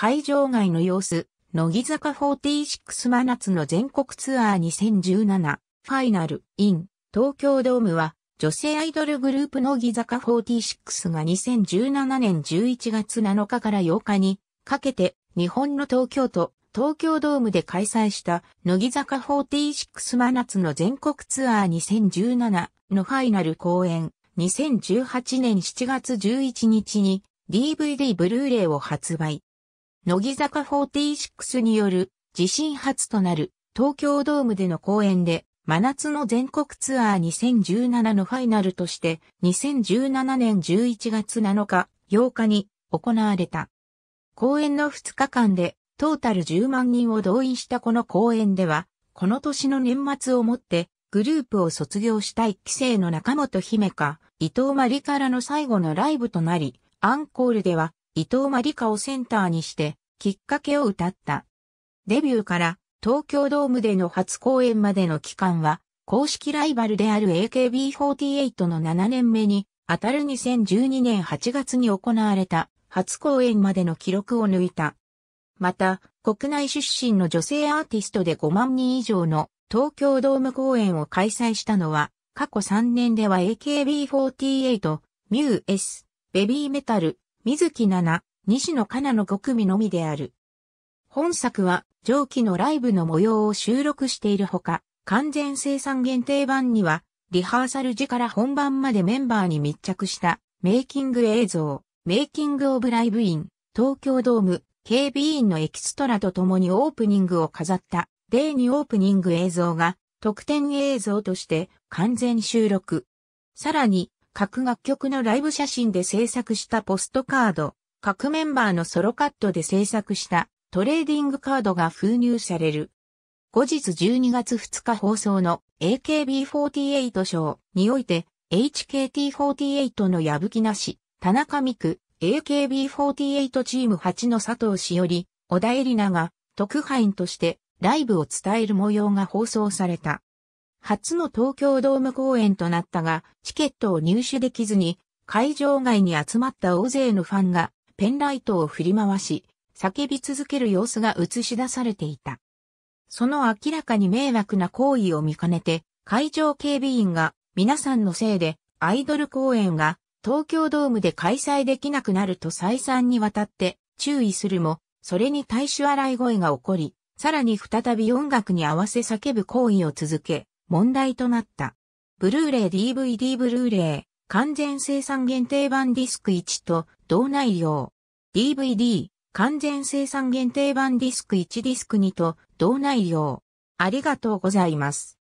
会場外の様子、乃木坂46真夏の全国ツアー2017ファイナル in 東京ドームは女性アイドルグループ乃木坂46が2017年11月7日から8日にかけて日本の東京都東京ドームで開催した乃木坂46真夏の全国ツアー2017のファイナル公演2018年7月11日に DVD ブルーレイを発売。乃木坂46による自身初となる東京ドームでの公演で真夏の全国ツアー2017のファイナルとして2017年11月7日8日に行われた。公演の2日間でトータル10万人を動員したこの公演ではこの年の年末をもってグループを卒業したい期生の中本姫か伊藤真理からの最後のライブとなり、アンコールでは伊藤真理香をセンターにして、きっかけを歌った。デビューから東京ドームでの初公演までの期間は、公式ライバルである AKB48 の7年目に、当たる2012年8月に行われた初公演までの記録を抜いた。また、国内出身の女性アーティストで5万人以上の東京ドーム公演を開催したのは、過去3年では AKB48、ミュー S、ベビーメタル、水木奈々、西野カナの5組のみである。本作は上記のライブの模様を収録しているほか、完全生産限定版には、リハーサル時から本番までメンバーに密着したメイキング映像、メイキングオブライブイン、東京ドーム、警備員のエキストラと共にオープニングを飾ったデイにオープニング映像が特典映像として完全収録。さらに各楽曲のライブ写真で制作したポストカード、各メンバーのソロカットで制作したトレーディングカードが封入される。後日12月2日放送の AKB48 ショーにおいて HKT48 の矢吹なし、田中美久、AKB48 チーム8の佐藤しおり、小田恵里奈が特派員としてライブを伝える模様が放送された。初の東京ドーム公演となったが、チケットを入手できずに、会場外に集まった大勢のファンが、ペンライトを振り回し、叫び続ける様子が映し出されていた。その明らかに迷惑な行為を見かねて、会場警備員が皆さんのせいでアイドル公演が東京ドームで開催できなくなると再三にわたって注意するも、それに対し笑い声が起こり、さらに再び音楽に合わせ叫ぶ行為を続け、問題となった。ブルーレイ DVD ブルーレイ完全生産限定版ディスク1と同内容。DVD 完全生産限定版ディスク1ディスク2と同内容。ありがとうございます。